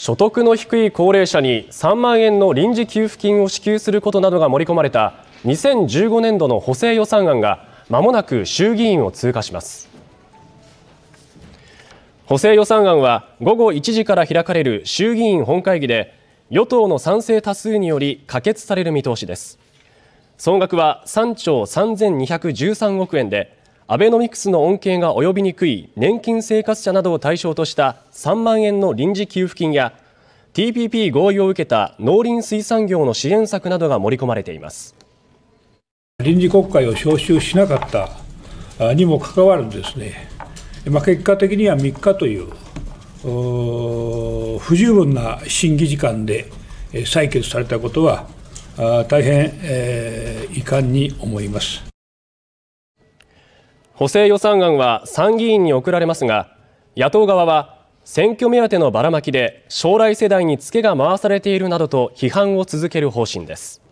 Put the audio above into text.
所得の低い高齢者に3万円の臨時給付金を支給することなどが盛り込まれた2015年度の補正予算案がまもなく衆議院を通過します補正予算案は午後1時から開かれる衆議院本会議で与党の賛成多数により可決される見通しです総額は3兆3213億円でアベノミクスの恩恵が及びにくい年金生活者などを対象とした3万円の臨時給付金や TPP 合意を受けた農林水産業の支援策などが盛り込まれています臨時国会を招集しなかったにもかかわらずですね、まあ、結果的には3日という不十分な審議時間で採決されたことは大変、えー、遺憾に思います。補正予算案は参議院に送られますが野党側は選挙目当てのばらまきで将来世代にツケが回されているなどと批判を続ける方針です。